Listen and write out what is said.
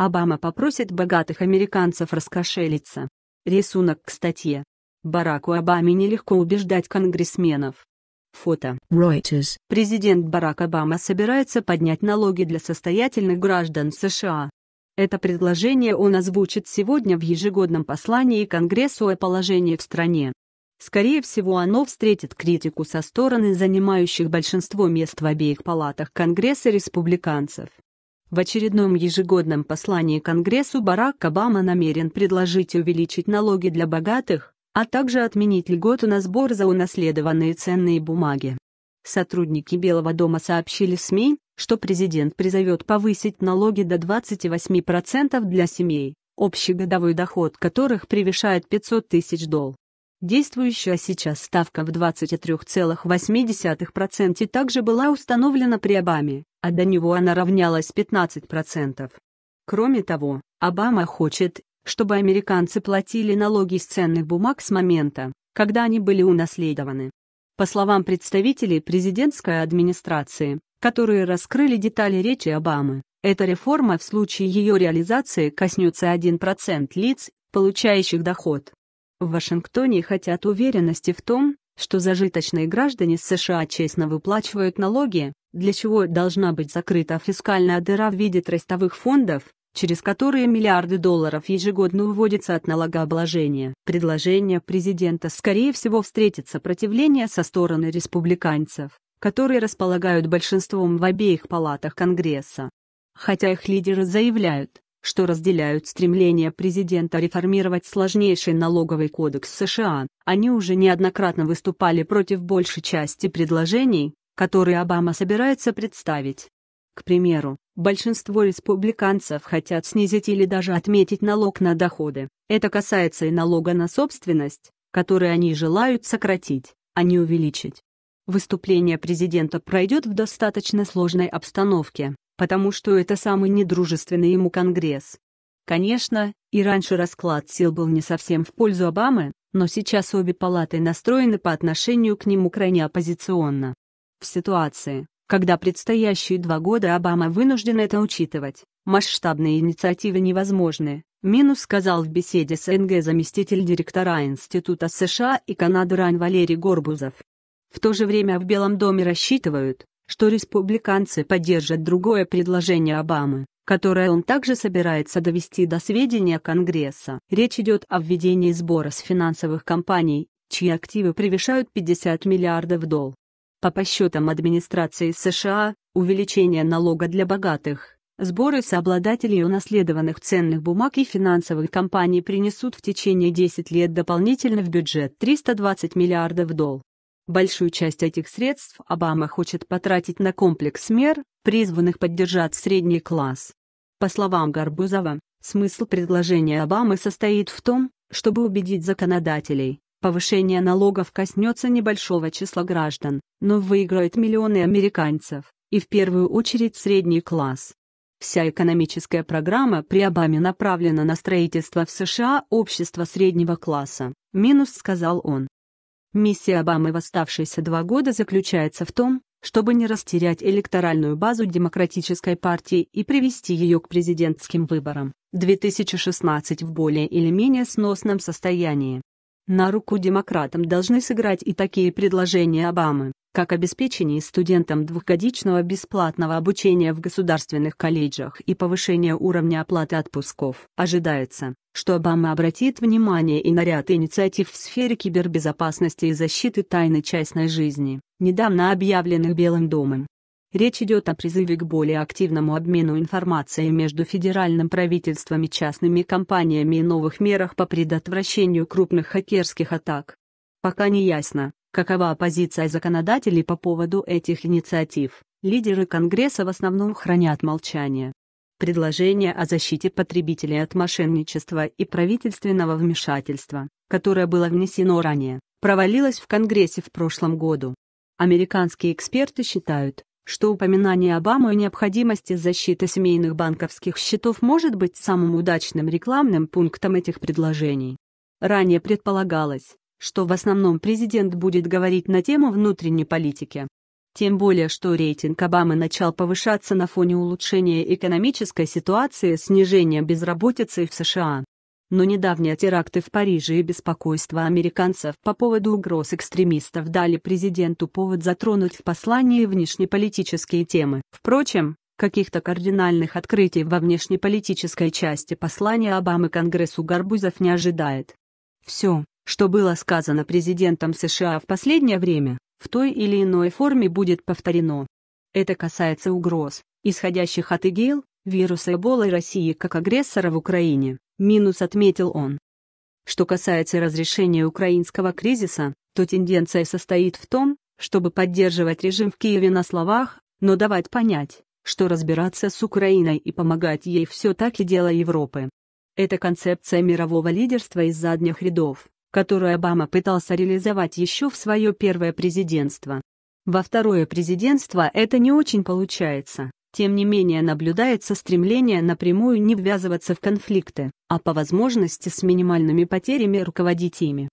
Обама попросит богатых американцев раскошелиться. Рисунок к статье. Бараку Обаме нелегко убеждать конгрессменов. Фото. Reuters. Президент Барак Обама собирается поднять налоги для состоятельных граждан США. Это предложение он озвучит сегодня в ежегодном послании Конгрессу о положении в стране. Скорее всего оно встретит критику со стороны занимающих большинство мест в обеих палатах Конгресса республиканцев. В очередном ежегодном послании Конгрессу Барак Обама намерен предложить увеличить налоги для богатых, а также отменить льготу на сбор за унаследованные ценные бумаги. Сотрудники Белого дома сообщили СМИ, что президент призовет повысить налоги до 28% для семей, общий годовой доход которых превышает 500 тысяч долларов. Действующая сейчас ставка в 23,8% также была установлена при Обаме а до него она равнялась 15%. Кроме того, Обама хочет, чтобы американцы платили налоги с ценных бумаг с момента, когда они были унаследованы. По словам представителей президентской администрации, которые раскрыли детали речи Обамы, эта реформа в случае ее реализации коснется 1% лиц, получающих доход. В Вашингтоне хотят уверенности в том, что зажиточные граждане США честно выплачивают налоги, для чего должна быть закрыта фискальная дыра в виде трестовых фондов, через которые миллиарды долларов ежегодно уводятся от налогообложения. Предложение президента скорее всего встретит сопротивление со стороны республиканцев, которые располагают большинством в обеих палатах Конгресса. Хотя их лидеры заявляют, что разделяют стремление президента реформировать сложнейший налоговый кодекс США, они уже неоднократно выступали против большей части предложений, который Обама собирается представить. К примеру, большинство республиканцев хотят снизить или даже отметить налог на доходы. Это касается и налога на собственность, который они желают сократить, а не увеличить. Выступление президента пройдет в достаточно сложной обстановке, потому что это самый недружественный ему Конгресс. Конечно, и раньше расклад сил был не совсем в пользу Обамы, но сейчас обе палаты настроены по отношению к нему крайне оппозиционно. В ситуации, когда предстоящие два года Обама вынужден это учитывать, масштабные инициативы невозможны, минус сказал в беседе с НГ заместитель директора Института США и Канады РАН Валерий Горбузов. В то же время в Белом доме рассчитывают, что республиканцы поддержат другое предложение Обамы, которое он также собирается довести до сведения Конгресса. Речь идет о введении сбора с финансовых компаний, чьи активы превышают 50 миллиардов долларов. А по подсчетам администрации США, увеличение налога для богатых, сборы сообладателей унаследованных ценных бумаг и финансовых компаний принесут в течение 10 лет дополнительно в бюджет 320 миллиардов долларов. Большую часть этих средств Обама хочет потратить на комплекс мер, призванных поддержать средний класс. По словам Горбузова, смысл предложения Обамы состоит в том, чтобы убедить законодателей, Повышение налогов коснется небольшого числа граждан, но выиграют миллионы американцев, и в первую очередь средний класс. Вся экономическая программа при Обаме направлена на строительство в США общества среднего класса, минус сказал он. Миссия Обамы в оставшиеся два года заключается в том, чтобы не растерять электоральную базу Демократической партии и привести ее к президентским выборам 2016 в более или менее сносном состоянии. На руку демократам должны сыграть и такие предложения Обамы, как обеспечение студентам двухгодичного бесплатного обучения в государственных колледжах и повышение уровня оплаты отпусков. Ожидается, что Обама обратит внимание и на ряд инициатив в сфере кибербезопасности и защиты тайны частной жизни, недавно объявленных Белым домом. Речь идет о призыве к более активному обмену информацией между федеральным правительством и частными компаниями и новых мерах по предотвращению крупных хакерских атак. Пока не ясно, какова позиция законодателей по поводу этих инициатив. Лидеры Конгресса в основном хранят молчание. Предложение о защите потребителей от мошенничества и правительственного вмешательства, которое было внесено ранее, провалилось в Конгрессе в прошлом году. Американские эксперты считают, что упоминание Обамы о необходимости защиты семейных банковских счетов может быть самым удачным рекламным пунктом этих предложений. Ранее предполагалось, что в основном президент будет говорить на тему внутренней политики. Тем более, что рейтинг Обамы начал повышаться на фоне улучшения экономической ситуации и снижения безработицы в США но недавние теракты в Париже и беспокойство американцев по поводу угроз экстремистов дали президенту повод затронуть в послании внешнеполитические темы. Впрочем, каких-то кардинальных открытий во внешнеполитической части послания Обамы Конгрессу Горбузов не ожидает. Все, что было сказано президентом США в последнее время, в той или иной форме будет повторено. Это касается угроз, исходящих от ИГИЛ, вируса Эбола и России как агрессора в Украине минус отметил он. Что касается разрешения украинского кризиса, то тенденция состоит в том, чтобы поддерживать режим в Киеве на словах, но давать понять, что разбираться с Украиной и помогать ей все так и дело Европы. Это концепция мирового лидерства из задних рядов, которую Обама пытался реализовать еще в свое первое президентство. Во второе президентство это не очень получается, тем не менее наблюдается стремление напрямую не ввязываться в конфликты, а по возможности с минимальными потерями руководить ими.